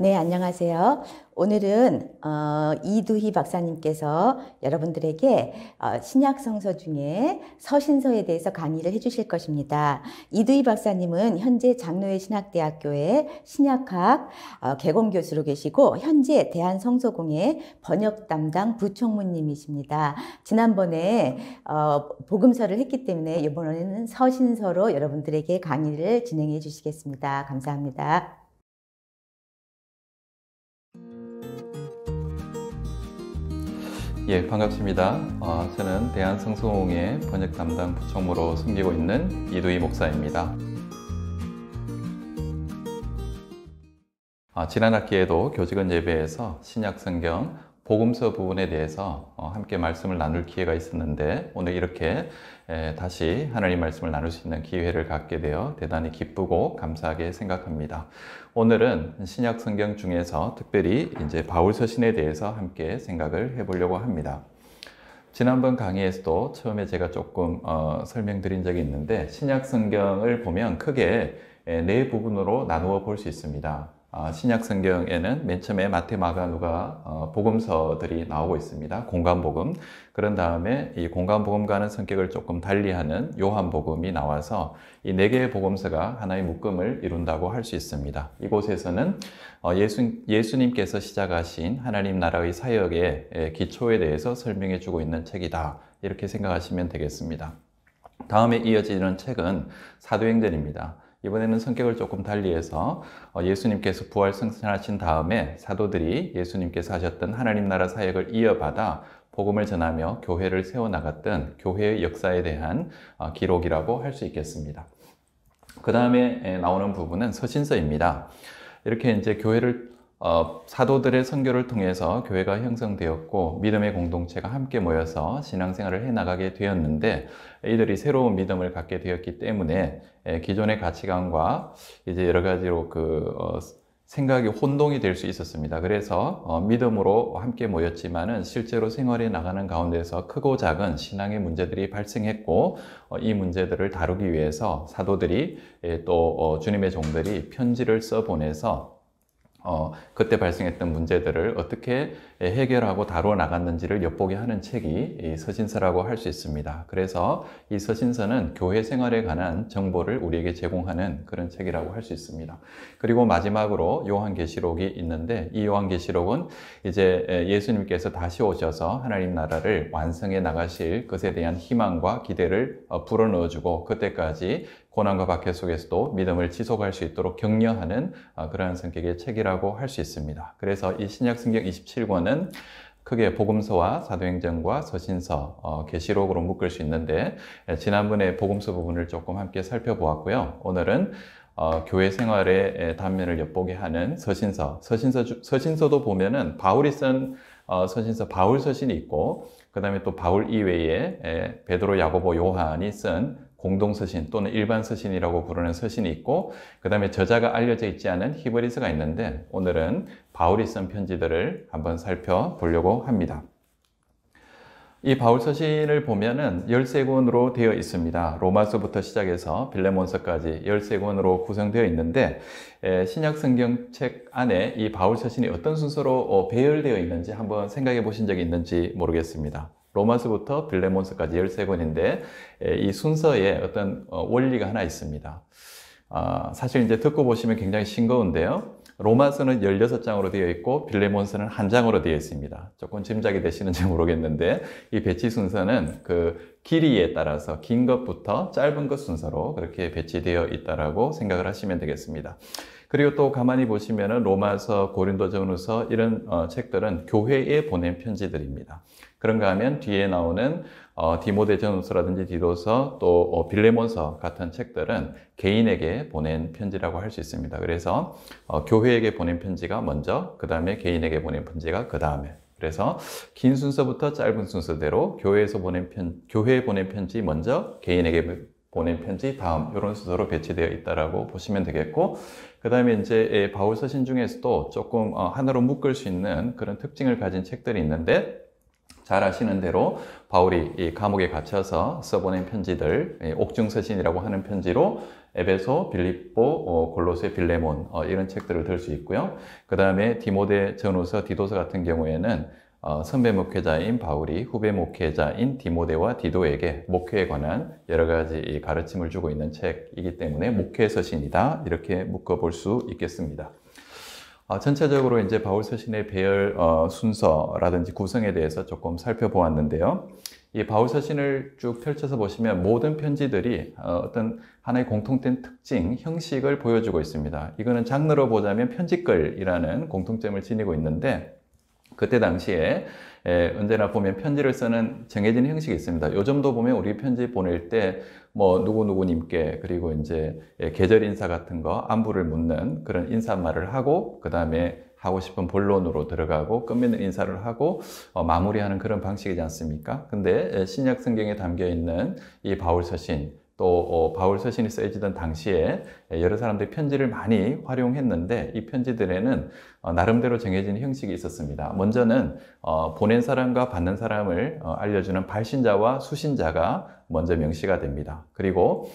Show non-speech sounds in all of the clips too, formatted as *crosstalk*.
네, 안녕하세요. 오늘은 어, 이두희 박사님께서 여러분들에게 어, 신약성서 중에 서신서에 대해서 강의를 해주실 것입니다. 이두희 박사님은 현재 장로회 신학대학교의 신약학 어, 개공 교수로 계시고 현재 대한성서공회 번역 담당 부총무님이십니다. 지난번에 어, 복음서를 했기 때문에 이번에는 서신서로 여러분들에게 강의를 진행해 주시겠습니다. 감사합니다. 예, 반갑습니다. 아, 저는 대한성소홍의 번역 담당 부총무로 숨기고 있는 이두희 목사입니다. 아, 지난 학기에도 교직원 예배에서 신약성경 복음서 부분에 대해서 어, 함께 말씀을 나눌 기회가 있었는데 오늘 이렇게 다시 하나님 말씀을 나눌 수 있는 기회를 갖게 되어 대단히 기쁘고 감사하게 생각합니다. 오늘은 신약 성경 중에서 특별히 이제 바울 서신에 대해서 함께 생각을 해보려고 합니다. 지난번 강의에서도 처음에 제가 조금 어, 설명드린 적이 있는데 신약 성경을 보면 크게 네 부분으로 나누어 볼 수 있습니다. 아, 신약 성경에는 맨 처음에 마태, 마가, 누가 어, 복음서들이 나오고 있습니다. 공간복음. 그런 다음에 이 공간복음과는 성격을 조금 달리하는 요한복음이 나와서 이 네 개의 복음서가 하나의 묶음을 이룬다고 할 수 있습니다. 이곳에서는 어, 예수, 예수님께서 시작하신 하나님 나라의 사역의 기초에 대해서 설명해 주고 있는 책이다. 이렇게 생각하시면 되겠습니다. 다음에 이어지는 책은 사도행전입니다. 이번에는 성격을 조금 달리해서 어, 예수님께서 부활 승천하신 다음에 사도들이 예수님께서 하셨던 하나님 나라 사역을 이어받아 복음을 전하며 교회를 세워나갔던 교회의 역사에 대한 어, 기록이라고 할 수 있겠습니다. 그 다음에 나오는 부분은 서신서입니다. 이렇게 이제 교회를 어, 사도들의 선교를 통해서 교회가 형성되었고 믿음의 공동체가 함께 모여서 신앙생활을 해나가게 되었는데 이들이 새로운 믿음을 갖게 되었기 때문에 예, 기존의 가치관과 이제 여러 가지로 그 어, 생각이 혼동이 될 수 있었습니다. 그래서 어, 믿음으로 함께 모였지만은 실제로 생활에 나가는 가운데서 크고 작은 신앙의 문제들이 발생했고 어, 이 문제들을 다루기 위해서 사도들이 예, 또 어, 주님의 종들이 편지를 써 보내서 어, 그때 발생했던 문제들을 어떻게 해결하고 다루어 나갔는지를 엿보게 하는 책이 서신서라고 할 수 있습니다. 그래서 이 서신서는 교회 생활에 관한 정보를 우리에게 제공하는 그런 책이라고 할 수 있습니다. 그리고 마지막으로 요한계시록이 있는데 이 요한계시록은 이제 예수님께서 다시 오셔서 하나님 나라를 완성해 나가실 것에 대한 희망과 기대를 어, 불어넣어주고 그때까지 고난과 박해 속에서도 믿음을 지속할 수 있도록 격려하는 아, 그러한 성격의 책이라고 할 수 있습니다. 그래서 이 신약 성경 27권은 크게 복음서와 사도행전과 서신서, 어, 계시록으로 어, 묶을 수 있는데 예, 지난번에 복음서 부분을 조금 함께 살펴보았고요. 오늘은 어, 교회 생활의 단면을 엿보게 하는 서신서, 서신서 서신서도 보면은 바울이 쓴 어, 서신서 바울 서신이 있고 그 다음에 또 바울 이외에 베드로, 야고보, 요한이 쓴 공동서신 또는 일반서신이라고 부르는 서신이 있고 그 다음에 저자가 알려져 있지 않은 히브리서가 있는데 오늘은 바울이 쓴 편지들을 한번 살펴보려고 합니다. 이 바울 서신을 보면은 13권으로 되어 있습니다. 로마서부터 시작해서 빌레몬서까지 13권으로 구성되어 있는데 신약 성경책 안에 이 바울 서신이 어떤 순서로 어, 배열되어 있는지 한번 생각해 보신 적이 있는지 모르겠습니다. 로마서부터 빌레몬서까지 13권인데 예, 이 순서에 어떤 어, 원리가 하나 있습니다. 아, 사실 이제 듣고 보시면 굉장히 싱거운데요. 로마서는 16장으로 되어 있고 빌레몬서는 한 장으로 되어 있습니다. 조금 짐작이 되시는지 모르겠는데 이 배치 순서는 그 길이에 따라서 긴 것부터 짧은 것 순서로 그렇게 배치되어 있다라고 생각을 하시면 되겠습니다. 그리고 또 가만히 보시면은 로마서, 고린도전후서 이런 어, 책들은 교회에 보낸 편지들입니다. 그런가 하면 뒤에 나오는 어, 디모데전후서라든지 디도서 또 어, 빌레몬서 같은 책들은 개인에게 보낸 편지라고 할 수 있습니다. 그래서 어, 교회에게 보낸 편지가 먼저, 그 다음에 개인에게 보낸 편지가 그 다음에 그래서 긴 순서부터 짧은 순서대로 교회에서 보낸 편, 교회에 보낸 편지 먼저 개인에게 보낸 편지 다음 이런 순서로 배치되어 있다라고 보시면 되겠고 그 다음에 이제 예, 바울 서신 중에서도 조금 어, 하나로 묶을 수 있는 그런 특징을 가진 책들이 있는데 잘 아시는 대로 바울이 감옥에 갇혀서 써보낸 편지들, 옥중서신이라고 하는 편지로 에베소, 빌립보, 어, 골로새, 빌레몬 어, 이런 책들을 들 수 있고요. 그 다음에 디모데 전후서, 디도서 같은 경우에는 어, 선배 목회자인 바울이 후배 목회자인 디모데와 디도에게 목회에 관한 여러 가지 가르침을 주고 있는 책이기 때문에 목회 서신이다 이렇게 묶어볼 수 있겠습니다. 어, 전체적으로 이제 바울 서신의 배열 어, 순서라든지 구성에 대해서 조금 살펴보았는데요. 이 바울 서신을 쭉 펼쳐서 보시면 모든 편지들이 어떤 하나의 공통된 특징, 형식을 보여주고 있습니다. 이거는 장르로 보자면 편지글이라는 공통점을 지니고 있는데 그때 당시에 예, 언제나 보면 편지를 쓰는 정해진 형식이 있습니다. 요즘도 보면 우리 편지 보낼 때 뭐 누구누구님께 그리고 이제 예, 계절 인사 같은 거 안부를 묻는 그런 인사말을 하고 그 다음에 하고 싶은 본론으로 들어가고 끝맺는 인사를 하고 어, 마무리하는 그런 방식이지 않습니까? 근데 예, 신약 성경에 담겨 있는 이 바울 서신 또 어, 바울 서신이 쓰여지던 당시에 여러 사람들이 편지를 많이 활용했는데 이 편지들에는 어, 나름대로 정해진 형식이 있었습니다. 먼저는 어, 보낸 사람과 받는 사람을 알려주는 발신자와 수신자가 먼저 명시가 됩니다. 그리고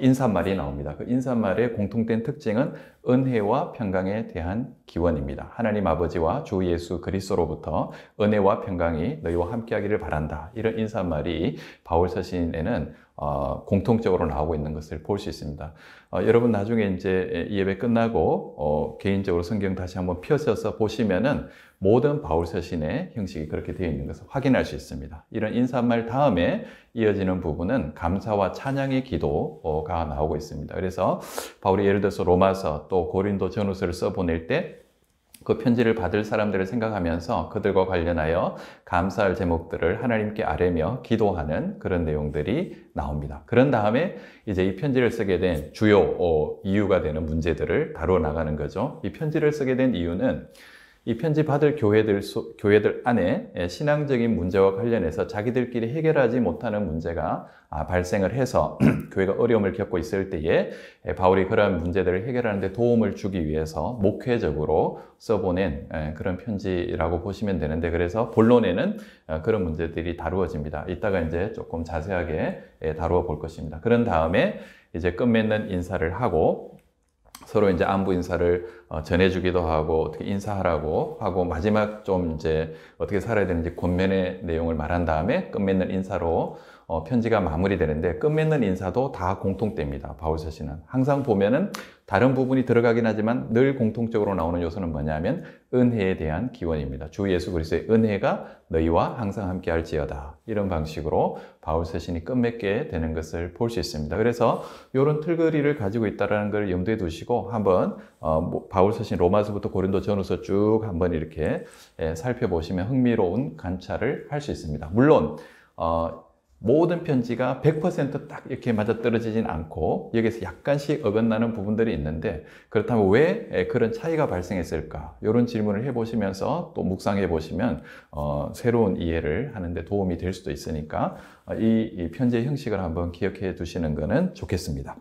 인사말이 나옵니다. 그 인사말의 공통된 특징은 은혜와 평강에 대한 기원입니다. 하나님 아버지와 주 예수 그리스도로부터 은혜와 평강이 너희와 함께하기를 바란다. 이런 인사말이 바울 서신에는 어, 공통적으로 나오고 있는 것을 볼 수 있습니다. 어, 여러분 나중에 이제 이 예배 끝나고 어, 개인적으로 성경 다시 한번 펴셔서 보시면은 모든 바울 서신의 형식이 그렇게 되어 있는 것을 확인할 수 있습니다. 이런 인사말 다음에 이어지는 부분은 감사와 찬양의 기도가 나오고 있습니다. 그래서 바울이 예를 들어서 로마서 또 고린도 전후서를 써보낼 때그 편지를 받을 사람들을 생각하면서 그들과 관련하여 감사할 제목들을 하나님께 아뢰며 기도하는 그런 내용들이 나옵니다. 그런 다음에 이제 이 편지를 쓰게 된 주요 어, 이유가 되는 문제들을 다뤄 나가는 거죠. 이 편지를 쓰게 된 이유는 이편지받을 교회들, 소, 교회들 안에 예, 신앙적인 문제와 관련해서 자기들끼리 해결하지 못하는 문제가 아, 발생을 해서 *clears throat* 교회가 어려움을 겪고 있을 때에 예, 바울이 그러한 문제들을 해결하는데 도움을 주기 위해서 목회적으로 써보낸 예, 그런 편지라고 보시면 되는데 그래서 본론에는 어, 그런 문제들이 다루어집니다. 이따가 이제 조금 자세하게 다루어 볼 것입니다. 그런 다음에 이제 끝맺는 인사를 하고 서로 이제 안부 인사를 어, 전해주기도 하고 어떻게 인사하라고 하고 마지막 좀 이제 어떻게 살아야 되는지 권면의 내용을 말한 다음에 끝맺는 인사로 어, 편지가 마무리되는데 끝맺는 인사도 다 공통됩니다. 바울서신은 항상 보면은 다른 부분이 들어가긴 하지만 늘 공통적으로 나오는 요소는 뭐냐면 은혜에 대한 기원입니다. 주 예수 그리스도의 은혜가 너희와 항상 함께 할지어다. 이런 방식으로 바울서신이 끝맺게 되는 것을 볼 수 있습니다. 그래서 이런 틀거리를 가지고 있다는 라걸 염두에 두시고 한번 어, 뭐, 바울서신 로마서부터 고린도 전후서 쭉 한번 이렇게 예, 살펴보시면 흥미로운 관찰을 할 수 있습니다. 물론 어, 모든 편지가 100%딱 이렇게 맞아떨어지진 않고 여기서 약간씩 어긋나는 부분들이 있는데 그렇다면 왜 그런 차이가 발생했을까? 이런 질문을 해보시면서 또 묵상해 보시면 어, 새로운 이해를 하는데 도움이 될 수도 있으니까 어, 이, 이 편지의 형식을 한번 기억해 두시는 것은 좋겠습니다.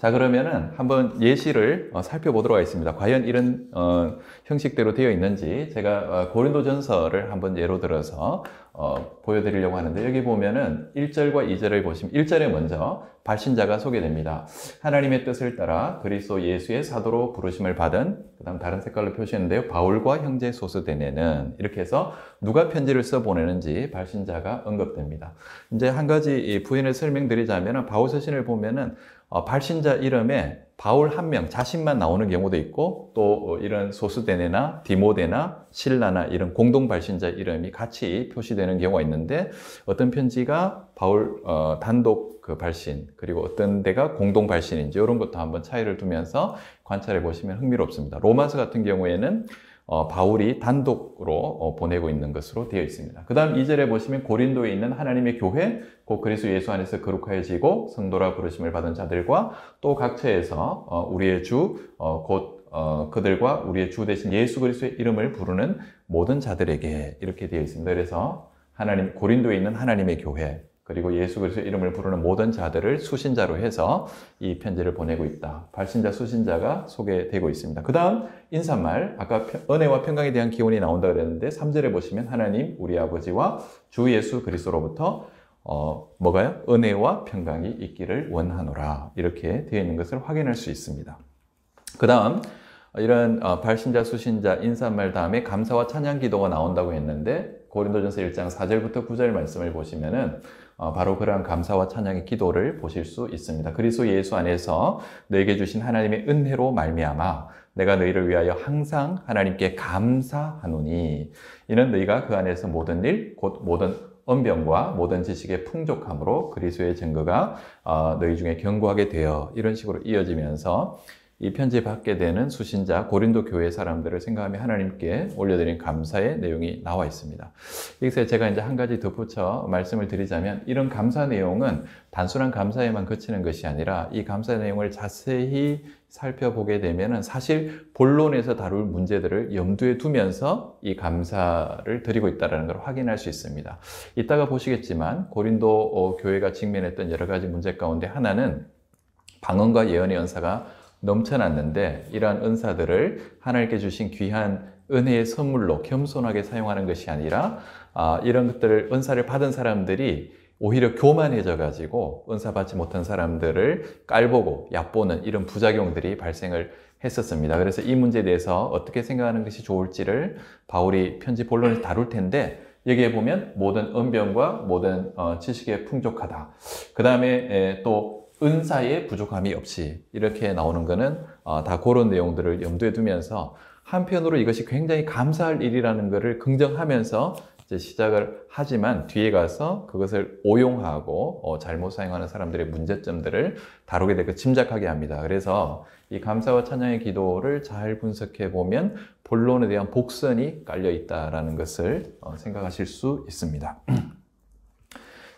자 그러면은 한번 예시를 어, 살펴보도록 하겠습니다. 과연 이런 어, 형식대로 되어 있는지 제가 어, 고린도전서를 한번 예로 들어서 어, 보여드리려고 하는데 여기 보면은 1절과 2절을 보시면 1절에 먼저 발신자가 소개됩니다. 하나님의 뜻을 따라 그리스도 예수의 사도로 부르심을 받은 그다음 다른 색깔로 표시했는데요. 바울과 형제 소스데네는 이렇게 해서 누가 편지를 써 보내는지 발신자가 언급됩니다. 이제 한 가지 부인을 설명드리자면 은 바울 서신을 보면은 어, 발신자 이름에 바울 한 명 자신만 나오는 경우도 있고 또 어, 이런 소수대네나 디모데나 신라나 이런 공동 발신자 이름이 같이 표시되는 경우가 있는데 어떤 편지가 바울 어, 단독 그 발신 그리고 어떤 데가 공동 발신인지 이런 것도 한번 차이를 두면서 관찰해 보시면 흥미롭습니다. 로마서 같은 경우에는 어, 바울이 단독으로 어, 보내고 있는 것으로 되어 있습니다. 그 다음 2절에 보시면 고린도에 있는 하나님의 교회, 곧 그리스 예수 안에서 거룩하여지고 성도라 부르심을 받은 자들과 또 각처에서 어, 우리의 주, 곧 그들과 우리의 주 대신 예수 그리스의 이름을 부르는 모든 자들에게 이렇게 되어 있습니다. 그래서 하나님 고린도에 있는 하나님의 교회, 그리고 예수 그리스도 이름을 부르는 모든 자들을 수신자로 해서 이 편지를 보내고 있다. 발신자 수신자가 소개되고 있습니다. 그다음 인사말 아까 은혜와 평강에 대한 기원이 나온다 그랬는데 3절에 보시면 하나님 우리 아버지와 주 예수 그리스도로부터 어, 뭐가요? 은혜와 평강이 있기를 원하노라. 이렇게 되어 있는 것을 확인할 수 있습니다. 그다음 이런 어, 발신자 수신자 인사말 다음에 감사와 찬양 기도가 나온다고 했는데 고린도전서 1장 4절부터 9절 말씀을 보시면은 어, 바로 그러한 감사와 찬양의 기도를 보실 수 있습니다. 그리스도 예수 안에서 너에게 주신 하나님의 은혜로 말미암아 내가 너희를 위하여 항상 하나님께 감사하노니 이는 너희가 그 안에서 모든 일 곧 모든 언변과 모든 지식의 풍족함으로 그리스도의 증거가 어, 너희 중에 견고하게 되어 이런 식으로 이어지면서 이 편지 받게 되는 수신자 고린도 교회 사람들을 생각하며 하나님께 올려드린 감사의 내용이 나와 있습니다. 여기서 제가 이제 한 가지 덧붙여 말씀을 드리자면 이런 감사 내용은 단순한 감사에만 그치는 것이 아니라 이 감사 내용을 자세히 살펴보게 되면은 사실 본론에서 다룰 문제들을 염두에 두면서 이 감사를 드리고 있다는 걸 확인할 수 있습니다. 이따가 보시겠지만 고린도 어, 교회가 직면했던 여러 가지 문제 가운데 하나는 방언과 예언의 연사가 넘쳐났는데 이러한 은사들을 하나님께 주신 귀한 은혜의 선물로 겸손하게 사용하는 것이 아니라 아, 이런 것들을 은사를 받은 사람들이 오히려 교만해져 가지고 은사 받지 못한 사람들을 깔보고 얕보는 이런 부작용들이 발생을 했었습니다. 그래서 이 문제에 대해서 어떻게 생각하는 것이 좋을지를 바울이 편지 본론에서 다룰 텐데 여기에 보면 모든 은병과 모든 어, 지식에 풍족하다. 그 다음에 또 은사의 부족함이 없이 이렇게 나오는 것은 어, 다 그런 내용들을 염두에 두면서 한편으로 이것이 굉장히 감사할 일이라는 것을 긍정하면서 시작을 하지만 뒤에 가서 그것을 오용하고 어, 잘못 사용하는 사람들의 문제점들을 다루게 되고 짐작하게 합니다. 그래서 이 감사와 찬양의 기도를 잘 분석해 보면 본론에 대한 복선이 깔려 있다라는 것을 어, 생각하실 수 있습니다.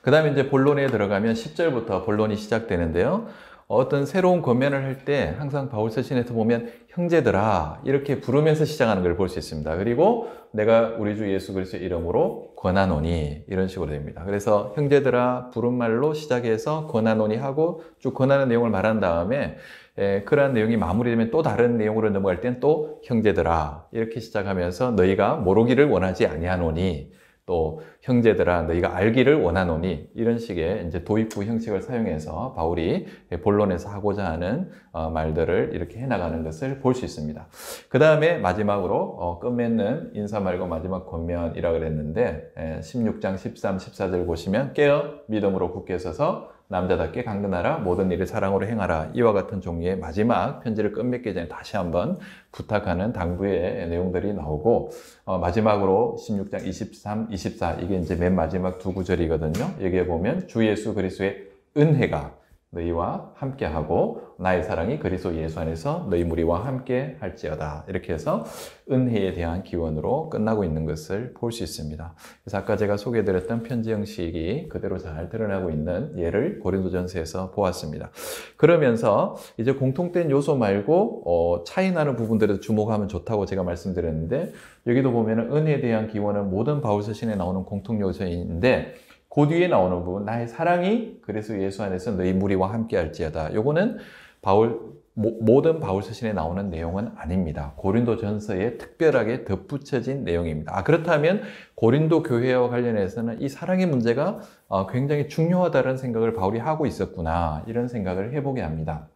그 다음에 이제 본론에 들어가면 10절부터 본론이 시작되는데요. 어떤 새로운 권면을 할 때 항상 바울 서신에서 보면 형제들아 이렇게 부르면서 시작하는 걸 볼 수 있습니다. 그리고 내가 우리 주 예수 그리스도 이름으로 권하노니 이런 식으로 됩니다. 그래서 형제들아 부른 말로 시작해서 권하노니 하고 쭉 권하는 내용을 말한 다음에 에, 예, 그러한 내용이 마무리되면 또 다른 내용으로 넘어갈 땐 또 형제들아 이렇게 시작하면서 너희가 모르기를 원하지 아니하노니 또 형제들아 너희가 알기를 원하노니 이런 식의 이제 도입부 형식을 사용해서 바울이 본론에서 하고자 하는 어, 말들을 이렇게 해나가는 것을 볼 수 있습니다. 그 다음에 마지막으로 어, 끝맺는 인사 말고 마지막 권면이라 그랬는데 16장 13, 14절 보시면 깨어 믿음으로 굳게 서서 남자답게 강근하라 모든 일을 사랑으로 행하라 이와 같은 종류의 마지막 편지를 끝맺기 전에 다시 한번 부탁하는 당부의 내용들이 나오고 어, 마지막으로 16장 23, 24 이게 이제 맨 마지막 두 구절이거든요. 여기에 보면 주 예수 그리스도의 은혜가 너희와 함께하고 나의 사랑이 그리스도 예수 안에서 너희 무리와 함께 할지어다. 이렇게 해서 은혜에 대한 기원으로 끝나고 있는 것을 볼 수 있습니다. 그래서 아까 제가 소개드렸던 편지 형식이 그대로 잘 드러나고 있는 예를 고린도전서에서 보았습니다. 그러면서 이제 공통된 요소 말고 어, 차이나는 부분들에 주목하면 좋다고 제가 말씀드렸는데 여기도 보면 은혜에 대한 기원은 모든 바울서신에 나오는 공통 요소인데 그 뒤에 나오는 부분 나의 사랑이 그래서 예수 안에서 너희 무리와 함께 할지어다. 요거는 바울 모든 바울 서신에 나오는 내용은 아닙니다. 고린도 전서에 특별하게 덧붙여진 내용입니다. 아, 그렇다면 고린도 교회와 관련해서는 이 사랑의 문제가 어, 굉장히 중요하다는 생각을 바울이 하고 있었구나. 이런 생각을 해보게 합니다.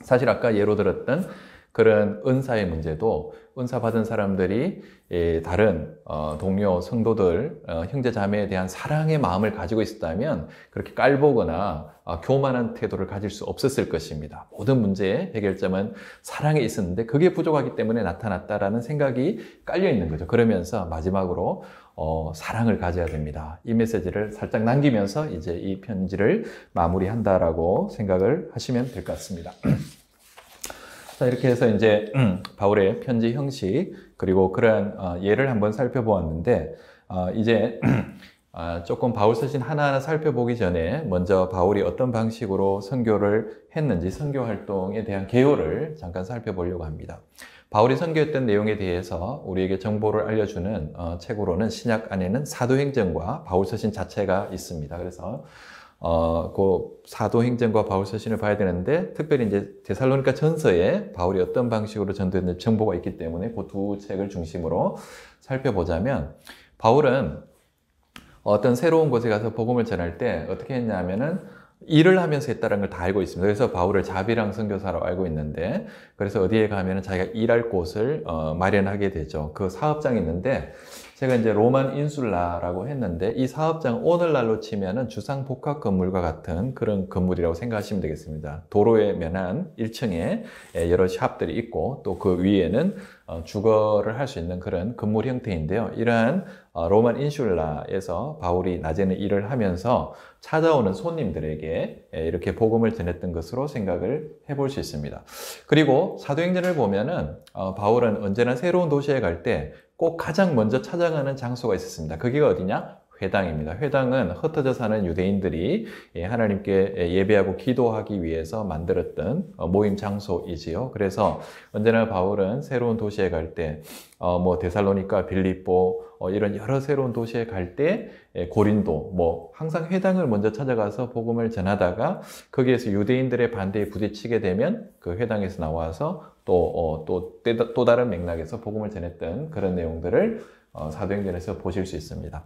사실 아까 예로 들었던 그런 은사의 문제도 은사 받은 사람들이 예, 다른 어, 동료 성도들 어, 형제 자매에 대한 사랑의 마음을 가지고 있었다면 그렇게 깔보거나 아, 교만한 태도를 가질 수 없었을 것입니다. 모든 문제의 해결점은 사랑에 있었는데 그게 부족하기 때문에 나타났다라는 생각이 깔려 있는 거죠. 그러면서 마지막으로 어, 사랑을 가져야 됩니다. 이 메시지를 살짝 남기면서 이제 이 편지를 마무리한다라고 생각을 하시면 될 것 같습니다. *clears throat* 자, 이렇게 해서 이제 음, 바울의 편지 형식 그리고 그러한 어, 예를 한번 살펴보았는데 어, 이제 *clears throat* 아, 조금 바울 서신 하나하나 살펴보기 전에 먼저 바울이 어떤 방식으로 선교를 했는지 선교 활동에 대한 개요를 잠깐 살펴보려고 합니다. 바울이 선교했던 내용에 대해서 우리에게 정보를 알려주는 어, 책으로는 신약 안에는 사도행전과 바울 서신 자체가 있습니다. 그래서 어, 그 사도행전과 바울 서신을 봐야 되는데 특별히 이제 데살로니가 전서에 바울이 어떤 방식으로 전도했는지 정보가 있기 때문에 그 두 책을 중심으로 살펴보자면 바울은 어떤 새로운 곳에 가서 복음을 전할 때 어떻게 했냐면은 일을 하면서 했다는 걸 다 알고 있습니다. 그래서 바울을 자비랑 선교사로 알고 있는데 그래서 어디에 가면은 자기가 일할 곳을 어, 마련하게 되죠. 그 사업장이 있는데 제가 이제 로만 인술라라고 했는데 이 사업장 오늘날로 치면은 주상 복합 건물과 같은 그런 건물이라고 생각하시면 되겠습니다. 도로에 면한 1층에 예, 여러 샵들이 있고 또 그 위에는 어, 주거를 할 수 있는 그런 건물 형태인데요. 이러한 어, 로만 인슐라에서 바울이 낮에는 일을 하면서 찾아오는 손님들에게 예, 이렇게 복음을 전했던 것으로 생각을 해볼 수 있습니다. 그리고 사도행전을 보면은 어, 바울은 언제나 새로운 도시에 갈때 꼭 가장 먼저 찾아가는 장소가 있었습니다. 그게 어디냐? 회당입니다. 회당은 흩어져 사는 유대인들이 예, 하나님께 예배하고 기도하기 위해서 만들었던 어, 모임 장소이지요. 그래서 언제나 바울은 새로운 도시에 갈때뭐 어, 데살로니카, 빌립보, 어, 이런 여러 새로운 도시에 갈때 예, 고린도 뭐 항상 회당을 먼저 찾아가서 복음을 전하다가 거기에서 유대인들의 반대에 부딪히게 되면 그 회당에서 나와서 또또 또, 어, 또 다른 맥락에서 복음을 전했던 그런 내용들을 어, 사도행전에서 보실 수 있습니다.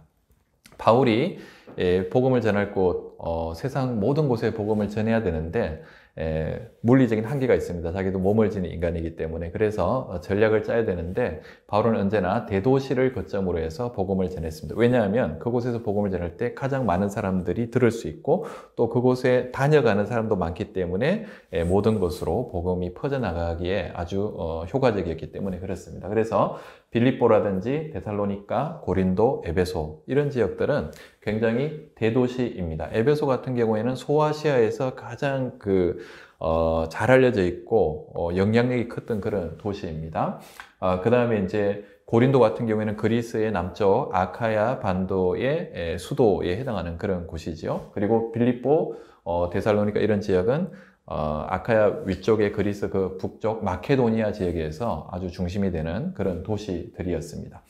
바울이 예, 복음을 전할 곳 세상 모든 곳에 복음을 전해야 되는데 에, 물리적인 한계가 있습니다. 자기도 몸을 지닌 인간이기 때문에 그래서 어, 전략을 짜야 되는데 바울은 언제나 대도시를 거점으로 해서 복음을 전했습니다. 왜냐하면 그곳에서 복음을 전할 때 가장 많은 사람들이 들을 수 있고 또 그곳에 다녀가는 사람도 많기 때문에 에, 모든 것으로 복음이 퍼져나가기에 아주 어, 효과적이었기 때문에 그렇습니다. 그래서 빌립보라든지 데살로니카, 고린도, 에베소 이런 지역들은 굉장히 대도시입니다. 에베소 같은 경우에는 소아시아에서 가장 그, 어, 잘 알려져 있고 어, 영향력이 컸던 그런 도시입니다. 어, 아, 그 다음에 이제 고린도 같은 경우에는 그리스의 남쪽 아카야 반도의 에, 수도에 해당하는 그런 곳이죠. 그리고 빌립보, 어, 데살로니카 이런 지역은 어, 아카야 위쪽에 그리스 그 북쪽 마케도니아 지역에서 아주 중심이 되는 그런 도시들이었습니다.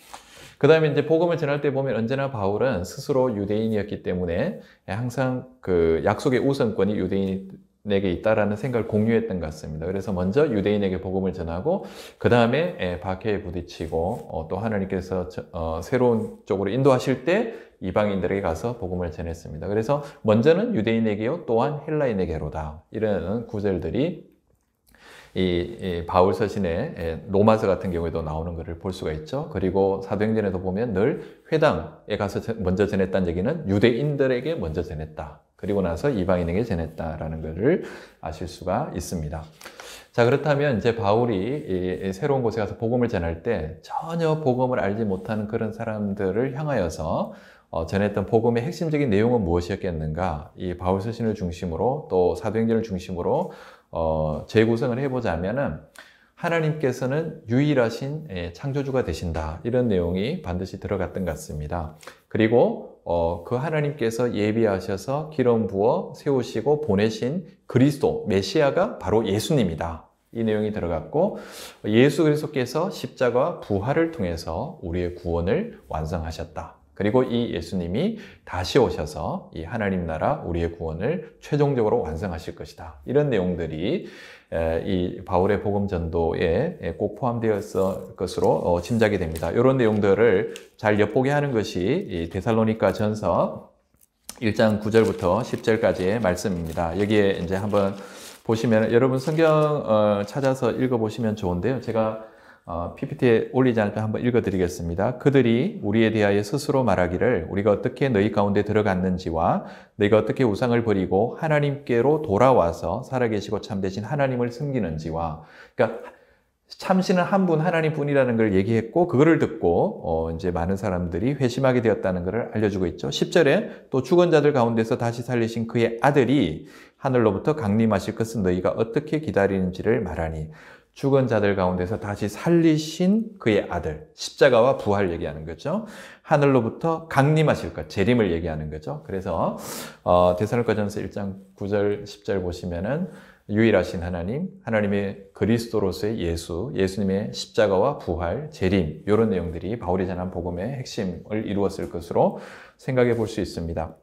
그 다음에 이제 복음을 전할 때 보면 언제나 바울은 스스로 유대인이었기 때문에 항상 그 약속의 우선권이 유대인에게 있다라는 생각을 공유했던 것 같습니다. 그래서 먼저 유대인에게 복음을 전하고 그 다음에 예, 박해에 부딪히고 어, 또 하나님께서 어, 새로운 쪽으로 인도하실 때 이방인들에게 가서 복음을 전했습니다. 그래서 먼저는 유대인에게요, 또한 헬라인에게로다. 이런 구절들이 이, 바울 서신의 로마서 같은 경우에도 나오는 것을 볼 수가 있죠. 그리고 사도행전에도 보면 늘 회당에 가서 먼저 전했다는 얘기는 유대인들에게 먼저 전했다. 그리고 나서 이방인에게 전했다라는 것을 아실 수가 있습니다. 자, 그렇다면 이제 바울이 새로운 곳에 가서 복음을 전할 때 전혀 복음을 알지 못하는 그런 사람들을 향하여서 어, 전했던 복음의 핵심적인 내용은 무엇이었겠는가? 이 바울 서신을 중심으로 또 사도행전을 중심으로 어, 재구성을 해보자면은 하나님께서는 유일하신 예, 창조주가 되신다 이런 내용이 반드시 들어갔던 것 같습니다. 그리고 어, 그 하나님께서 예비하셔서 기름 부어 세우시고 보내신 그리스도 메시아가 바로 예수님이다. 이 내용이 들어갔고 예수 그리스도께서 십자가 부활을 통해서 우리의 구원을 완성하셨다. 그리고 이 예수님이 다시 오셔서 이 하나님 나라 우리의 구원을 최종적으로 완성하실 것이다. 이런 내용들이 이 바울의 복음 전도에 꼭 포함되었을 것으로 어, 짐작이 됩니다. 이런 내용들을 잘 엿보게 하는 것이 데살로니가 전서 1장 9절부터 10절까지의 말씀입니다. 여기에 이제 한번 보시면 여러분 성경 어, 찾아서 읽어보시면 좋은데요. 제가 어, PPT에 올리지 않을 까 한번 읽어드리겠습니다. 그들이 우리에 대하여 스스로 말하기를 우리가 어떻게 너희 가운데 들어갔는지와 너희가 어떻게 우상을 버리고 하나님께로 돌아와서 살아계시고 참되신 하나님을 숨기는지와 그러니까 참신은 한 분 하나님뿐이라는 걸 얘기했고 그거를 듣고 어 이제 많은 사람들이 회심하게 되었다는 것을 알려주고 있죠. 10절에 또 죽은 자들 가운데서 다시 살리신 그의 아들이 하늘로부터 강림하실 것은 너희가 어떻게 기다리는지를 말하니 죽은 자들 가운데서 다시 살리신 그의 아들, 십자가와 부활 얘기하는 거죠. 하늘로부터 강림하실 것, 재림을 얘기하는 거죠. 그래서 어, 대사로전서 1장 9절, 10절 보시면은 유일하신 하나님, 하나님의 그리스도로서의 예수, 예수님의 십자가와 부활, 재림 이런 내용들이 바울이 전한 복음의 핵심을 이루었을 것으로 생각해 볼 수 있습니다.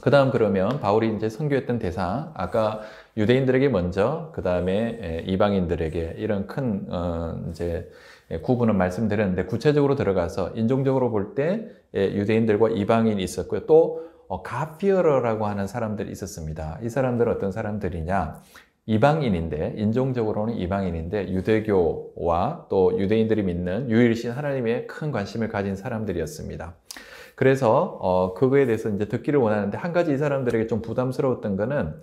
그 다음 그러면 바울이 이제 선교했던 대사 아까 유대인들에게 먼저, 그 다음에 이방인들에게 이런 큰, 어, 이제, 구분은 말씀드렸는데 구체적으로 들어가서 인종적으로 볼 때 유대인들과 이방인이 있었고요. 또 어, 가피어러라고 하는 사람들이 있었습니다. 이 사람들은 어떤 사람들이냐? 이방인인데 인종적으로는 이방인인데 유대교와 또 유대인들이 믿는 유일신 하나님의 큰 관심을 가진 사람들이었습니다. 그래서 어, 그거에 대해서 이제 듣기를 원하는데 한 가지 이 사람들에게 좀 부담스러웠던 거는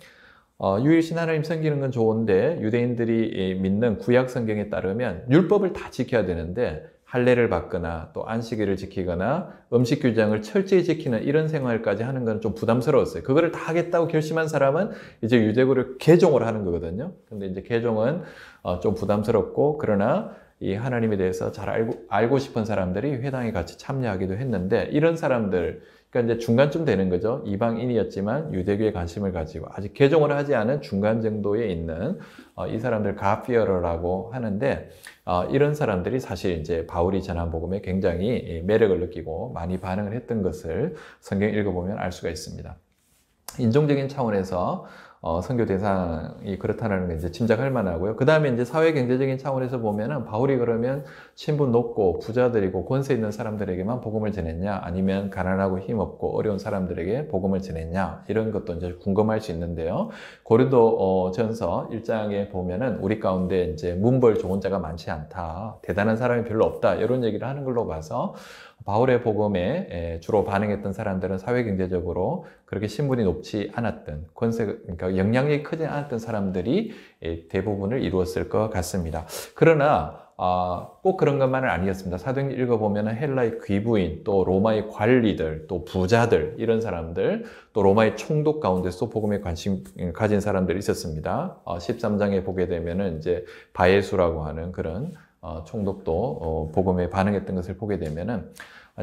어, 유일신 하나님 섬기는 건 좋은데 유대인들이 믿는 구약 성경에 따르면 율법을 다 지켜야 되는데 할례를 받거나 또 안식일을 지키거나 음식 규정을 철저히 지키는 이런 생활까지 하는 건좀 부담스러웠어요. 그거를 다 하겠다고 결심한 사람은 이제 유대교를 개종을 하는 거거든요. 근데 이제 개종은 어, 좀 부담스럽고 그러나 이 하나님에 대해서 잘 알고, 알고 싶은 사람들이 회당에 같이 참여하기도 했는데 이런 사람들, 그러니까 이제 중간쯤 되는 거죠. 이방인이었지만 유대교에 관심을 가지고 아직 개종을 하지 않은 중간 정도에 있는 어, 이 사람들 가피어러라고 하는데 어, 이런 사람들이 사실 이제 바울이 전한 복음에 굉장히 매력을 느끼고 많이 반응을 했던 것을 성경 읽어보면 알 수가 있습니다. 인종적인 차원에서 어, 선교 대상이 그렇다는 게 이제 짐작할 만하고요. 그 다음에 이제 사회 경제적인 차원에서 보면은 바울이 그러면 신분 높고 부자들이고 권세 있는 사람들에게만 복음을 전했냐, 아니면 가난하고 힘없고 어려운 사람들에게 복음을 전했냐 이런 것도 이제 궁금할 수 있는데요. 고린도 어, 전서 1장에 보면은 우리 가운데 이제 문벌 좋은 자가 많지 않다, 대단한 사람이 별로 없다 이런 얘기를 하는 걸로 봐서 바울의 복음에 주로 반응했던 사람들은 사회 경제적으로 그렇게 신분이 높지 않았던 권세 그러니까 영향력이 크지 않았던 사람들이 대부분을 이루었을 것 같습니다. 그러나 아, 꼭 그런 것만은 아니었습니다. 사도행전 읽어보면 헬라의 귀부인, 또 로마의 관리들, 또 부자들 이런 사람들, 또 로마의 총독 가운데서 복음에 관심 음, 가진 사람들이 있었습니다. 13장에 어, 보게 되면은 이제 바예수라고 하는 그런 어, 총독도 어, 복음에 반응했던 것을 보게 되면은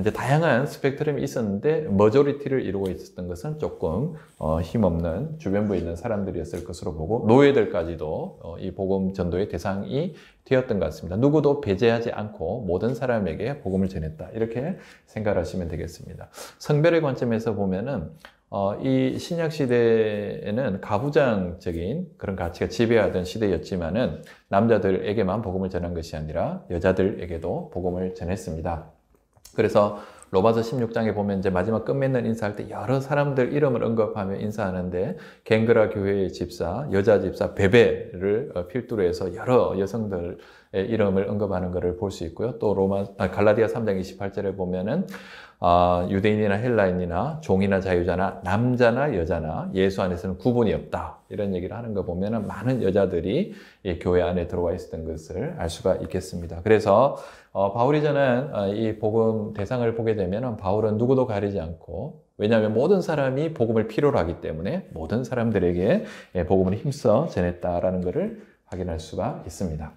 이제 다양한 스펙트럼이 있었는데 머저리티를 이루고 있었던 것은 조금 어, 힘없는 주변부에 있는 사람들이었을 것으로 보고 노예들까지도 이 복음 전도의 대상이 되었던 것 같습니다. 누구도 배제하지 않고 모든 사람에게 복음을 전했다 이렇게 생각하시면 되겠습니다. 성별의 관점에서 보면은 어, 이 신약 시대에는 가부장적인 그런 가치가 지배하던 시대였지만은 남자들에게만 복음을 전한 것이 아니라 여자들에게도 복음을 전했습니다. 그래서 로마서 16장에 보면 이제 마지막 끝맺는 인사할 때 여러 사람들 이름을 언급하며 인사하는데 갱그라 교회의 집사, 여자 집사 베베를 어, 필두로 해서 여러 여성들의 이름을 언급하는 것을 볼 수 있고요. 또 로마 아, 갈라디아 3장 28절에 보면은 아, 유대인이나 헬라인이나 종이나 자유자나 남자나 여자나 예수 안에서는 구분이 없다. 이런 얘기를 하는 거보면 많은 여자들이 교회 안에 들어와 있었던 것을 알 수가 있겠습니다. 그래서 어, 바울이 저는 어, 이 복음 대상을 보게 되면 바울은 누구도 가리지 않고 왜냐하면 모든 사람이 복음을 필요로 하기 때문에 모든 사람들에게 예, 복음을 힘써 전했다라는 것을 확인할 수가 있습니다.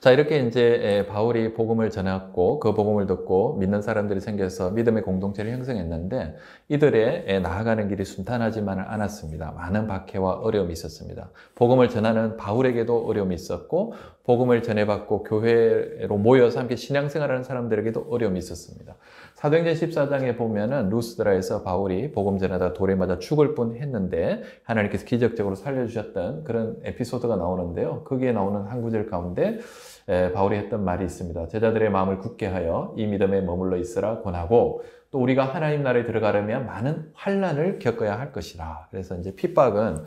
자 이렇게 이제 바울이 복음을 전해고그 복음을 듣고 믿는 사람들이 생겨서 믿음의 공동체를 형성했는데 이들의 나아가는 길이 순탄하지만은 않았습니다. 많은 박해와 어려움이 있었습니다. 복음을 전하는 바울에게도 어려움이 있었고 복음을 전해받고 교회로 모여서 함께 신앙생활하는 사람들에게도 어려움이 있었습니다. 사도행전 14장에 보면은 루스드라에서 바울이 복음 전하다 돌에 맞아 죽을 뻔했는데 하나님께서 기적적으로 살려주셨던 그런 에피소드가 나오는데요. 거기에 나오는 한 구절 가운데 바울이 했던 말이 있습니다. 제자들의 마음을 굳게 하여 이 믿음에 머물러 있으라 권하고 또 우리가 하나님 나라에 들어가려면 많은 환란을 겪어야 할 것이라. 그래서 이제 핍박은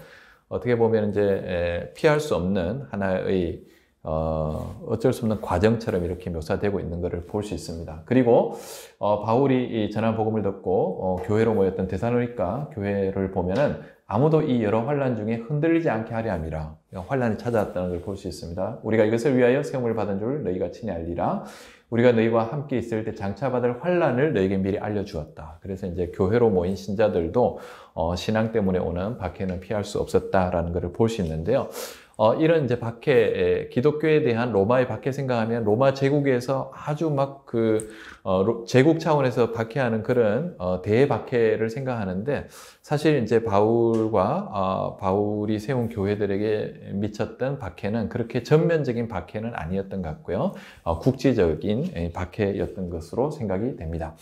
어떻게 보면 이제 피할 수 없는 하나의 어, 어쩔 수 없는 과정처럼 이렇게 묘사되고 있는 것을 볼 수 있습니다. 그리고 어, 바울이 이 전한 복음을 듣고 어, 교회로 모였던 대사로니가 교회를 보면은 아무도 이 여러 환란 중에 흔들리지 않게 하려 함이라 환란이 찾아왔다는 걸 볼 수 있습니다. 우리가 이것을 위하여 세움을 받은 줄 너희가 친히 알리라. 우리가 너희와 함께 있을 때 장차 받을 환란을 너희에게 미리 알려주었다. 그래서 이제 교회로 모인 신자들도 어, 신앙 때문에 오는 박해는 피할 수 없었다라는 것을 볼 수 있는데요. 어, 이런 이제 박해, 기독교에 대한 로마의 박해 생각하면 로마 제국에서 아주 막그 어, 제국 차원에서 박해하는 그런 어, 대박해를 생각하는데 사실 이제 바울과 어, 바울이 세운 교회들에게 미쳤던 박해는 그렇게 전면적인 박해는 아니었던 것 같고요. 어, 국제적인 박해였던 것으로 생각이 됩니다.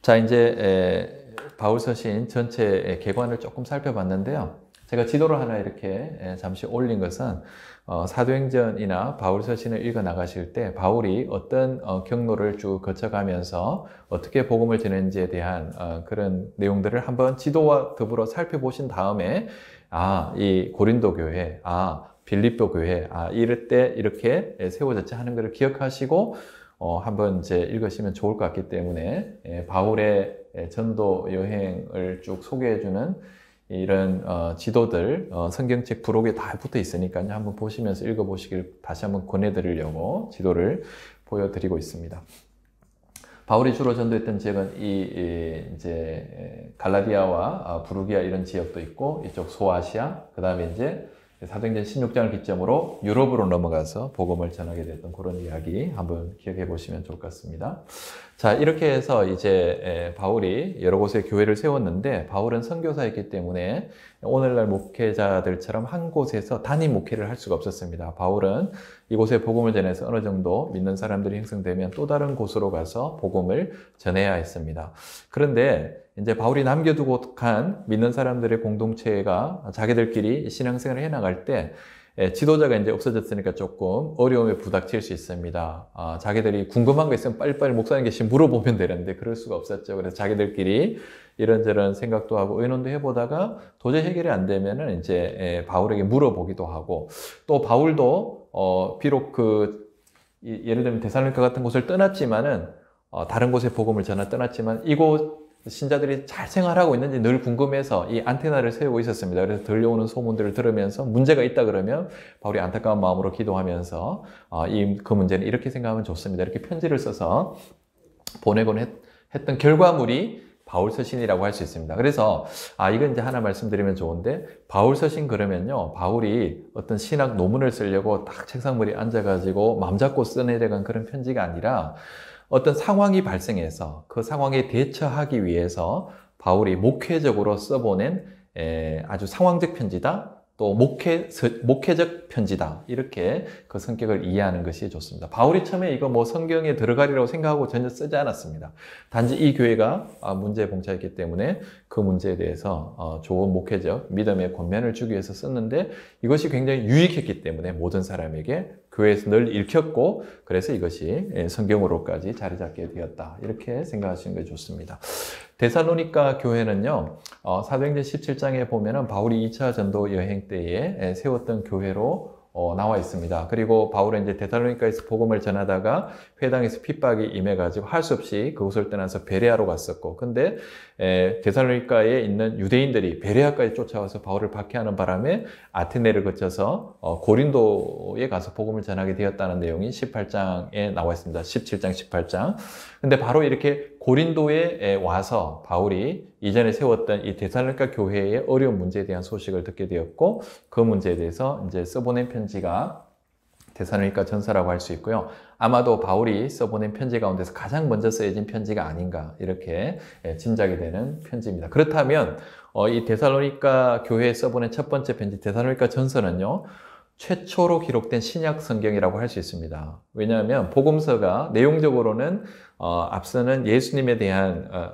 자, 이제 바울서신 전체 개관을 조금 살펴봤는데요. 제가 지도를 하나 이렇게 예, 잠시 올린 것은 어, 사도행전이나 바울 서신을 읽어 나가실 때 바울이 어떤 어, 경로를 쭉 거쳐가면서 어떻게 복음을 전했는지에 대한 어, 그런 내용들을 한번 지도와 더불어 살펴보신 다음에 아, 이 고린도 교회, 아, 빌립보 교회, 아, 이럴 때 이렇게 예, 세워졌지 하는 것을 기억하시고 어, 한번 이제 읽으시면 좋을 것 같기 때문에 예, 바울의 전도 여행을 쭉 소개해주는 이런 어, 지도들 어, 성경책 부록에 다 붙어 있으니까요. 한번 보시면서 읽어보시길 다시 한번 권해드리려고 지도를 보여드리고 있습니다. 바울이 주로 전도했던 지역은 이, 이제 갈라디아와 어, 부르기아 이런 지역도 있고 이쪽 소아시아 그다음에 이제 사도행전 16장을 기점으로 유럽으로 넘어가서 복음을 전하게 됐던 그런 이야기 한번 기억해 보시면 좋을 것 같습니다. 자, 이렇게 해서 이제 바울이 여러 곳에 교회를 세웠는데 바울은 선교사였기 때문에 오늘날 목회자들처럼 한 곳에서 단임 목회를 할 수가 없었습니다. 바울은 이곳에 복음을 전해서 어느 정도 믿는 사람들이 형성되면 또 다른 곳으로 가서 복음을 전해야 했습니다. 그런데 이제 바울이 남겨두고 간 믿는 사람들의 공동체가 자기들끼리 신앙생활을 해나갈 때 예, 지도자가 이제 없어졌으니까 조금 어려움에 부닥칠 수 있습니다. 아, 자기들이 궁금한 거 있으면 빨리빨리 목사님 계시 물어보면 되는데 그럴 수가 없었죠. 그래서 자기들끼리 이런저런 생각도 하고 의논도 해보다가 도저히 해결이 안 되면은 이제 예, 바울에게 물어보기도 하고 또 바울도 어, 비록 그 예를 들면 대살로니 같은 곳을 떠났지만은 어, 다른 곳에 복음을 전하 떠났지만 이곳 신자들이 잘 생활하고 있는지 늘 궁금해서 이 안테나를 세우고 있었습니다. 그래서 들려오는 소문들을 들으면서 문제가 있다 그러면 바울이 안타까운 마음으로 기도하면서 어, 이, 그 문제는 이렇게 생각하면 좋습니다. 이렇게 편지를 써서 보내곤 했, 했던 결과물이 바울 서신이라고 할 수 있습니다. 그래서 아 이건 이제 하나 말씀드리면 좋은데 바울 서신 그러면요 바울이 어떤 신학 논문을 쓰려고 딱 책상머리 앉아가지고 맘 잡고 써내려간 그런 편지가 아니라 어떤 상황이 발생해서 그 상황에 대처하기 위해서 바울이 목회적으로 써보낸 아주 상황적 편지다. 또 목회, 목회적 편지다. 이렇게 그 성격을 이해하는 것이 좋습니다. 바울이 처음에 이거 뭐 성경에 들어가리라고 생각하고 전혀 쓰지 않았습니다. 단지 이 교회가 아, 문제에 봉착했기 때문에 그 문제에 대해서 어, 좋은 목회적 믿음의 권면을 주기 위해서 썼는데 이것이 굉장히 유익했기 때문에 모든 사람에게 교회에서 늘 읽혔고 그래서 이것이 예, 성경으로까지 자리 잡게 되었다. 이렇게 생각하시는 게 좋습니다. 데살로니카 교회는요. 어, 사도행전 17장에 보면은 바울이 2차 전도 여행 때에 예, 세웠던 교회로 어, 나와 있습니다. 그리고 바울은 이제 데살로니카에서 복음을 전하다가 회당에서 핍박이 임해가지고 할 수 없이 그곳을 떠나서 베레아로 갔었고, 근데 에, 데살로니카에 있는 유대인들이 베레아까지 쫓아와서 바울을 박해하는 바람에 아테네를 거쳐서 어, 고린도에 가서 복음을 전하게 되었다는 내용이 18장에 나와 있습니다. 17장, 18장. 근데 바로 이렇게 고린도에 와서 바울이 이전에 세웠던 이대살로니가 교회의 어려운 문제에 대한 소식을 듣게 되었고 그 문제에 대해서 이제 써보낸 편지가 대살로니가 전서라고 할 수 있고요. 아마도 바울이 써보낸 편지 가운데서 가장 먼저 쓰여진 편지가 아닌가 이렇게 짐작이 되는 편지입니다. 그렇다면 어, 이대살로니가 교회에 써보낸 첫 번째 편지 대살로니가 전서는요. 최초로 기록된 신약 성경이라고 할 수 있습니다. 왜냐하면 복음서가 내용적으로는 어, 앞서는 예수님에 대한 어,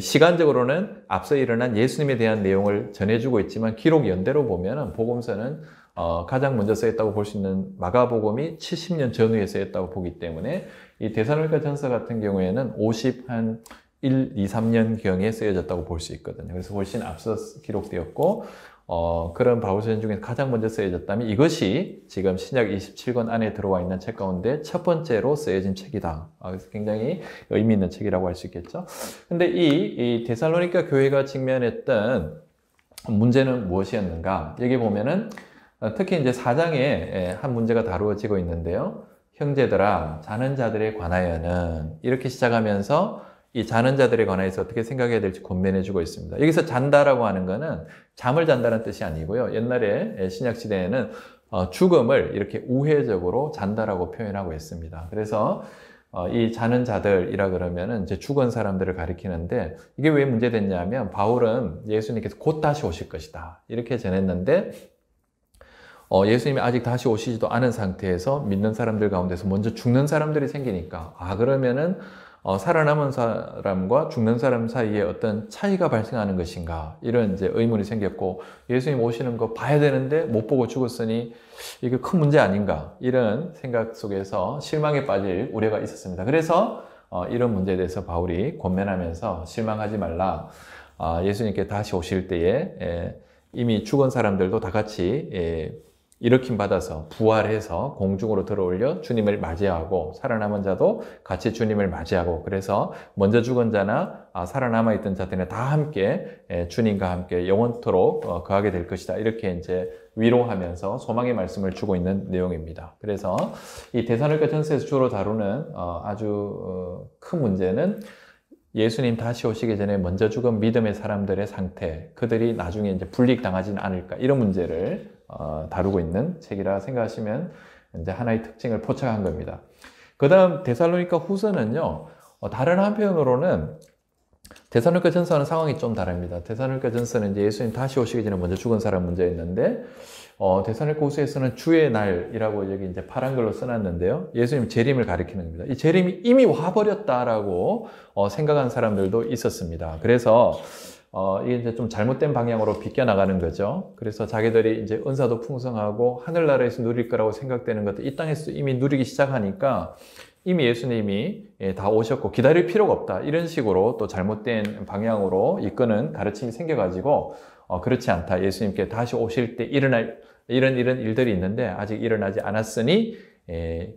시간적으로는 앞서 일어난 예수님에 대한 내용을 전해주고 있지만 기록 연대로 보면 복음서는 어, 가장 먼저 쓰였다고 볼 수 있는 마가복음이 70년 전후에 쓰였다고 보기 때문에 이 대사로니까 전서 같은 경우에는 50한 1, 2, 3년경에 쓰여졌다고 볼 수 있거든요. 그래서 훨씬 앞서 기록되었고 어, 그런 바울서신 중에 가장 먼저 쓰여졌다면 이것이 지금 신약 27권 안에 들어와 있는 책 가운데 첫 번째로 쓰여진 책이다. 아, 그래서 굉장히 의미 있는 책이라고 할 수 있겠죠. 근데 이, 이 데살로니카 교회가 직면했던 문제는 무엇이었는가? 여기 보면은 어, 특히 이제 4장에 예, 한 문제가 다루어지고 있는데요. 형제들아, 자는 자들에 관하여는 이렇게 시작하면서 이 자는 자들에 관해서 어떻게 생각해야 될지 고민해주고 있습니다. 여기서 잔다라고 하는 거는 잠을 잔다는 뜻이 아니고요. 옛날에 신약시대에는 어, 죽음을 이렇게 우회적으로 잔다라고 표현하고 있습니다. 그래서 어, 이 자는 자들이라 그러면은 이제 죽은 사람들을 가리키는데 이게 왜 문제됐냐면 바울은 예수님께서 곧 다시 오실 것이다. 이렇게 전했는데 어, 예수님이 아직 다시 오시지도 않은 상태에서 믿는 사람들 가운데서 먼저 죽는 사람들이 생기니까, 아, 그러면은 어, 살아남은 사람과 죽는 사람 사이에 어떤 차이가 발생하는 것인가 이런 이제 의문이 생겼고 예수님 오시는 거 봐야 되는데 못 보고 죽었으니 이게 큰 문제 아닌가 이런 생각 속에서 실망에 빠질 우려가 있었습니다. 그래서 어, 이런 문제에 대해서 바울이 권면하면서 실망하지 말라 아, 예수님께 다시 오실 때에 에, 예, 이미 죽은 사람들도 다 같이 에, 예, 일으킴 받아서 부활해서 공중으로 들어올려 주님을 맞이하고 살아남은 자도 같이 주님을 맞이하고 그래서 먼저 죽은 자나 아, 살아남아 있던 자들은 다 함께 예, 주님과 함께 영원토록 어, 거하게 될 것이다. 이렇게 이제 위로하면서 소망의 말씀을 주고 있는 내용입니다. 그래서 이 대사를과 전서에서 주로 다루는 어, 아주 어, 큰 문제는 예수님 다시 오시기 전에 먼저 죽은 믿음의 사람들의 상태, 그들이 나중에 이제 불릭 당하지는 않을까 이런 문제를 어, 다루고 있는 책이라 생각하시면 이제 하나의 특징을 포착한 겁니다. 그 다음 데살로니카 후서는요, 어, 다른 한편으로는 데살로니카 전서와는 상황이 좀 다릅니다. 데살로니카 전서는 이제 예수님 다시 오시기 전에 먼저 죽은 사람 문제였는데, 어, 데살로니카 후서에서는 주의 날이라고 여기 이제 파란 걸로 써놨는데요. 예수님 재림을 가리키는 겁니다. 이 재림이 이미 와버렸다라고 어, 생각한 사람들도 있었습니다. 그래서 어, 이게 이제 좀 잘못된 방향으로 비껴나가는 거죠. 그래서 자기들이 이제 은사도 풍성하고 하늘나라에서 누릴 거라고 생각되는 것도이 땅에서 이미 누리기 시작하니까 이미 예수님이 예, 다 오셨고 기다릴 필요가 없다. 이런 식으로 또 잘못된 방향으로 이끄는 가르침이 생겨가지고 어, 그렇지 않다. 예수님께 다시 오실 때 일어날 이런 이런 일들이 있는데 아직 일어나지 않았으니 예,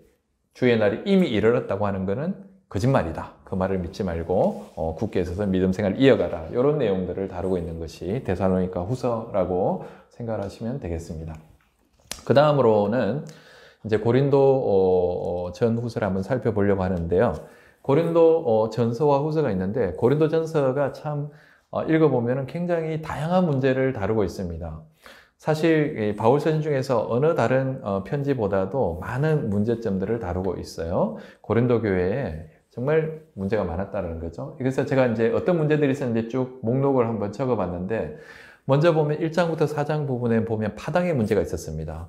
주의 날이 이미 이르렀다고 하는 것은 거짓말이다. 그 말을 믿지 말고 어, 굳게 있서 믿음 생활 이어가라. 이런 내용들을 다루고 있는 것이 대사로니까 후서라고 생각하시면 되겠습니다. 그 다음으로는 이제 고린도 어, 어, 전 후서를 한번 살펴보려고 하는데요. 고린도 어, 전서와 후서가 있는데 고린도 전서가 참 어, 읽어보면 굉장히 다양한 문제를 다루고 있습니다. 사실 바울 서신 중에서 어느 다른 어, 편지보다도 많은 문제점들을 다루고 있어요. 고린도 교회에 정말 문제가 많았다는 거죠. 그래서 제가 이제 어떤 문제들이 있었는지 쭉 목록을 한번 적어봤는데 먼저 보면 1장부터 4장 부분에 보면 파당의 문제가 있었습니다.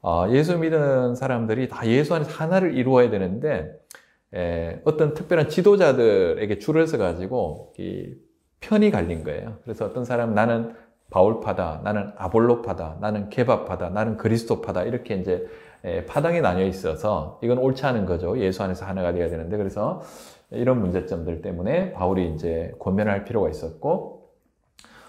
어, 예수 믿는 사람들이 다 예수 안에서 하나를 이루어야 되는데 에, 어떤 특별한 지도자들에게 줄을 서가지고 이 편이 갈린 거예요. 그래서 어떤 사람 나는 바울파다, 나는 아볼로파다, 나는 개밥파다, 나는 그리스도파다 이렇게 이제 예, 파당이 나뉘어 있어서 이건 옳지 않은 거죠. 예수 안에서 하나가 되어야 되는데 그래서 이런 문제점들 때문에 바울이 이제 고민할 필요가 있었고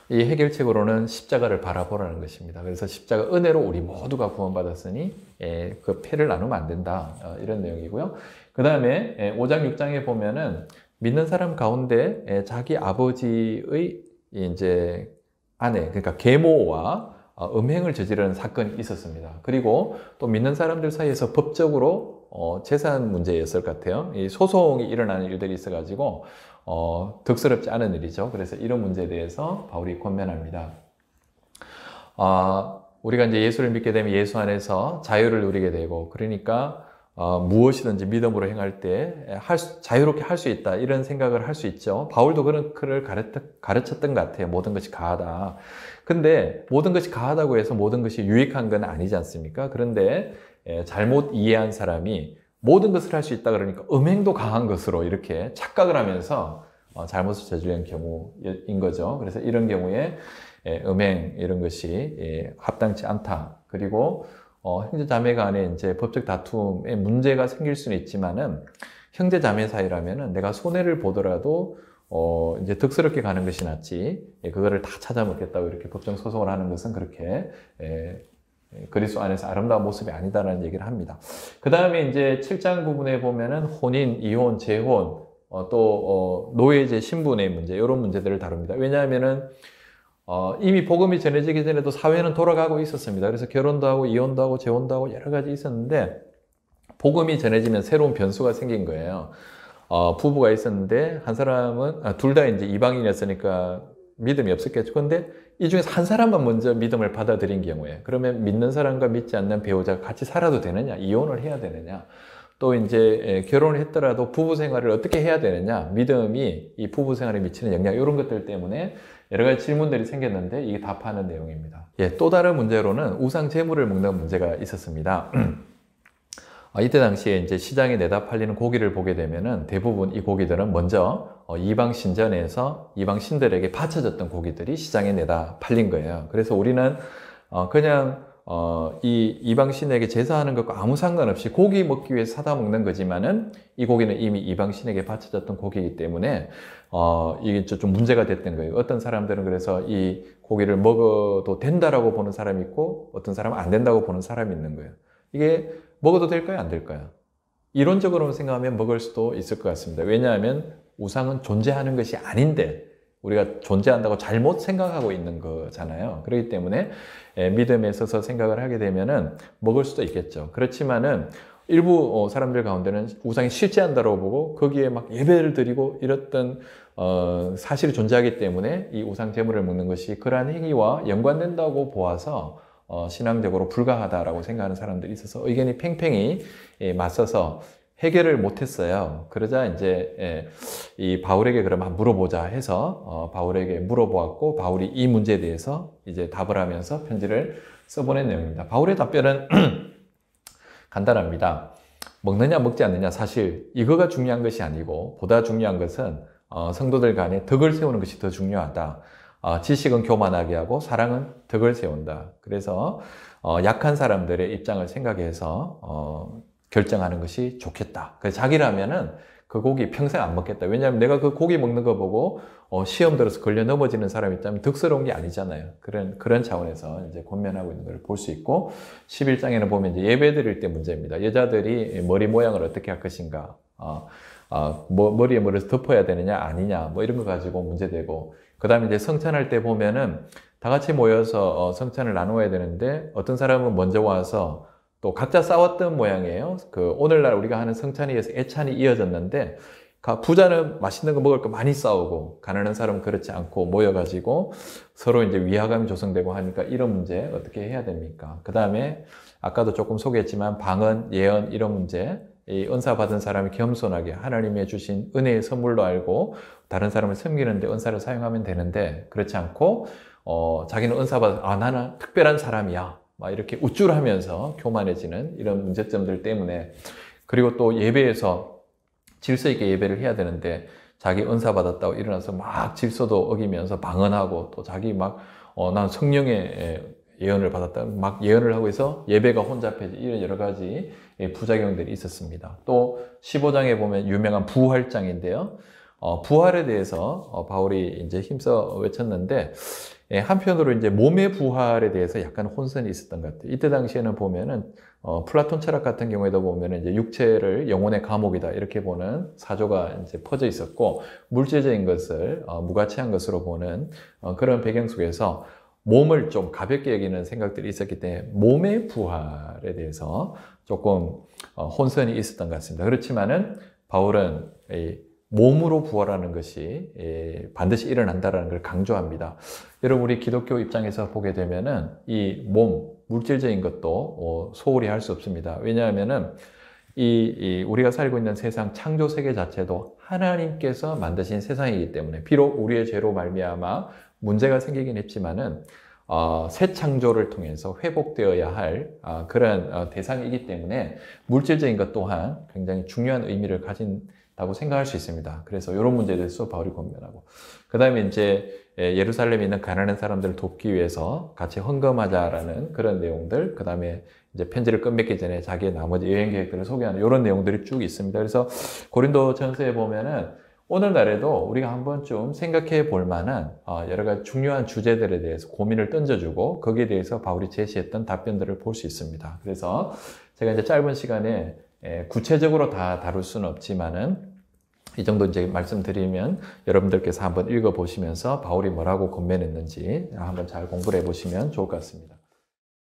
이 해결책으로는 십자가를 바라보라는 것입니다. 그래서 십자가 은혜로 우리 모두가 구원받았으니 예, 그 패를 나누면 안 된다 어, 이런 내용이고요. 그 다음에 5장 예, 6장에 보면은 믿는 사람 가운데 자기 아버지의 이제 아내 그러니까 계모와 어, 음행을 저지르는 사건이 있었습니다. 그리고 또 믿는 사람들 사이에서 법적으로 어, 재산 문제였을 것 같아요. 이 소송이 일어나는 일들이 있어가지고 어, 덕스럽지 않은 일이죠. 그래서 이런 문제에 대해서 바울이 권면합니다. 아, 우리가 이제 예수를 믿게 되면 예수 안에서 자유를 누리게 되고 그러니까 어, 무엇이든지 믿음으로 행할 때 자유롭게 할 수 있다 이런 생각을 할 수 있죠. 바울도 그런 글을 가르쳤, 던것 같아요. 모든 것이 가하다. 근데 모든 것이 가하다고 해서 모든 것이 유익한 건 아니지 않습니까? 그런데 예, 잘못 이해한 사람이 모든 것을 할 수 있다 그러니까 음행도 강한 것으로 이렇게 착각을 하면서 어, 잘못을 저지른 경우인 거죠. 그래서 이런 경우에 예, 음행 이런 것이 예, 합당치 않다. 그리고 어, 형제자매 간에 이제 법적 다툼에 문제가 생길 수는 있지만은 형제자매 사이라면은 내가 손해를 보더라도 어, 이제 득스럽게 가는 것이 낫지, 예, 그거를 다 찾아먹겠다고 이렇게 법정 소송을 하는 것은 그렇게, 예, 예 그리스도 안에서 아름다운 모습이 아니다라는 얘기를 합니다. 그 다음에 이제 7장 부분에 보면은 혼인, 이혼, 재혼, 어, 또, 어, 노예제 신분의 문제, 이런 문제들을 다룹니다. 왜냐하면은, 어, 이미 복음이 전해지기 전에도 사회는 돌아가고 있었습니다. 그래서 결혼도 하고 이혼도 하고 재혼도 하고 여러 가지 있었는데 복음이 전해지면 새로운 변수가 생긴 거예요. 어, 부부가 있었는데 한 사람은 아, 둘다 이제 이방인이었으니까 믿음이 없었겠죠. 근데 이 중에서 한 사람만 먼저 믿음을 받아들인 경우에 그러면 믿는 사람과 믿지 않는 배우자가 같이 살아도 되느냐, 이혼을 해야 되느냐, 또 이제 예, 결혼을 했더라도 부부 생활을 어떻게 해야 되느냐, 믿음이 이 부부 생활에 미치는 영향 이런 것들 때문에 여러 가지 질문들이 생겼는데 이게 답하는 내용입니다. 예, 또 다른 문제로는 우상 재물을 먹는 문제가 있었습니다. *clears throat* 아, 이때 당시에 이제 시장에 내다 팔리는 고기를 보게 되면은 대부분 이 고기들은 먼저 어, 이방 신전에서 이방 신들에게 바쳐졌던 고기들이 시장에 내다 팔린 거예요. 그래서 우리는 어, 그냥 어, 이 이방 신에게 제사하는 것과 아무 상관없이 고기 먹기 위해 사다 먹는 거지만은 이 고기는 이미 이방 신에게 바쳐졌던 고기이기 때문에 어, 이게 좀 문제가 됐던 거예요. 어떤 사람들은 그래서 이 고기를 먹어도 된다라고 보는 사람이 있고 어떤 사람은 안 된다고 보는 사람이 있는 거예요. 이게 먹어도 될까요? 안 될까요? 이론적으로 생각하면 먹을 수도 있을 것 같습니다. 왜냐하면 우상은 존재하는 것이 아닌데 우리가 존재한다고 잘못 생각하고 있는 거잖아요. 그렇기 때문에 예, 믿음에 있어서 생각을 하게 되면은 먹을 수도 있겠죠. 그렇지만은 일부 어, 사람들 가운데는 우상이 실제한다고 보고 거기에 막 예배를 드리고 이랬던 어, 사실이 존재하기 때문에 이 우상 제물을 먹는 것이 그러한 행위와 연관된다고 보아서 어, 신앙적으로 불가하다라고 생각하는 사람들이 있어서 의견이 팽팽히 예, 맞서서 해결을 못했어요. 그러자 이제 예, 이 바울에게 그러면 물어보자 해서 어, 바울에게 물어보았고 바울이 이 문제에 대해서 이제 답을 하면서 편지를 써보낸 내용입니다. 바울의 답변은 *clears throat* 간단합니다. 먹느냐 먹지 않느냐 사실 이거가 중요한 것이 아니고 보다 중요한 것은 어, 성도들 간에 덕을 세우는 것이 더 중요하다. 어, 지식은 교만하게 하고 사랑은 덕을 세운다. 그래서 약한 사람들의 입장을 생각해서 결정하는 것이 좋겠다. 그 자기라면은 그 고기 평생 안 먹겠다. 왜냐하면 내가 그 고기 먹는 거 보고 어, 시험 들어서 걸려 넘어지는 사람이 있다면 득스러운 게 아니잖아요. 그런 그런 차원에서 이제 권면하고 있는 걸 볼 수 있고 11장에는 보면 이제 예배 드릴 때 문제입니다. 여자들이 머리 모양을 어떻게 할 것인가, 어, 어, 머리에 뭐를 덮어야 되느냐 아니냐 뭐 이런 거 가지고 문제되고 그다음에 이제 성찬할 때 보면은 다 같이 모여서 어, 성찬을 나누어야 되는데 어떤 사람은 먼저 와서 또 각자 싸웠던 모양이에요. 그 오늘날 우리가 하는 성찬이에서 애찬이 이어졌는데 부자는 맛있는 거 먹을 거 많이 싸우고 가난한 사람은 그렇지 않고 모여가지고 서로 이제 위화감이 조성되고 하니까 이런 문제 어떻게 해야 됩니까? 그 다음에 아까도 조금 소개했지만 방언, 예언 이런 문제 이 은사 받은 사람이 겸손하게 하나님의 주신 은혜의 선물로 알고 다른 사람을 섬기는데 은사를 사용하면 되는데 그렇지 않고 어, 자기는 은사 받아 아 나는 특별한 사람이야 막 이렇게 우쭐하면서 교만해지는 이런 문제점들 때문에 그리고 또 예배에서 질서 있게 예배를 해야 되는데 자기 은사 받았다고 일어나서 막 질서도 어기면서 방언하고 또 자기 막난 어, 성령의 예언을 받았다 막 예언을 하고 해서 예배가 혼잡해지 이런 여러 가지 예, 부작용들이 있었습니다. 또 15장에 보면 유명한 부활장인데요. 어, 부활에 대해서 어, 바울이 이제 힘써 외쳤는데 예, 한편으로 이제 몸의 부활에 대해서 약간 혼선이 있었던 것 같아요. 이때 당시에는 보면은 어, 플라톤 철학 같은 경우에도 보면은 이제 육체를 영혼의 감옥이다 이렇게 보는 사조가 이제 퍼져 있었고 물질적인 것을 어, 무가치한 것으로 보는 어, 그런 배경 속에서 몸을 좀 가볍게 여기는 생각들이 있었기 때문에 몸의 부활에 대해서 조금 어, 혼선이 있었던 것 같습니다. 그렇지만은 바울은 이 몸으로 부활하는 것이 예, 반드시 일어난다라는 걸 강조합니다. 여러분 우리 기독교 입장에서 보게 되면은 이몸 물질적인 것도 어, 소홀히 할 수 없습니다. 왜냐하면은 이, 우리가 살고 있는 세상 창조 세계 자체도 하나님께서 만드신 세상이기 때문에 비록 우리의 죄로 말미암아 문제가 생기긴 했지만은 어, 새 창조를 통해서 회복되어야 할 아, 그런 어, 대상이기 때문에 물질적인 것 또한 굉장히 중요한 의미를 가진 라고 생각할 수 있습니다. 그래서 이런 문제에 대해서 바울이 고민하고 그 다음에 이제 예, 예루살렘에 있는 가난한 사람들을 돕기 위해서 같이 헌금하자라는 그런 내용들 그 다음에 이제 편지를 끝맺기 전에 자기의 나머지 여행 계획들을 소개하는 이런 내용들이 쭉 있습니다. 그래서 고린도 전서에 보면은 오늘날에도 우리가 한번 좀 생각해 볼 만한 어, 여러 가지 중요한 주제들에 대해서 고민을 던져주고 거기에 대해서 바울이 제시했던 답변들을 볼 수 있습니다. 그래서 제가 이제 짧은 시간에 예, 구체적으로 다 다룰 수는 없지만은 이 정도 이제 말씀드리면 여러분들께서 한번 읽어보시면서 바울이 뭐라고 건면했는지 한번 잘 공부를 해보시면 좋을 것 같습니다.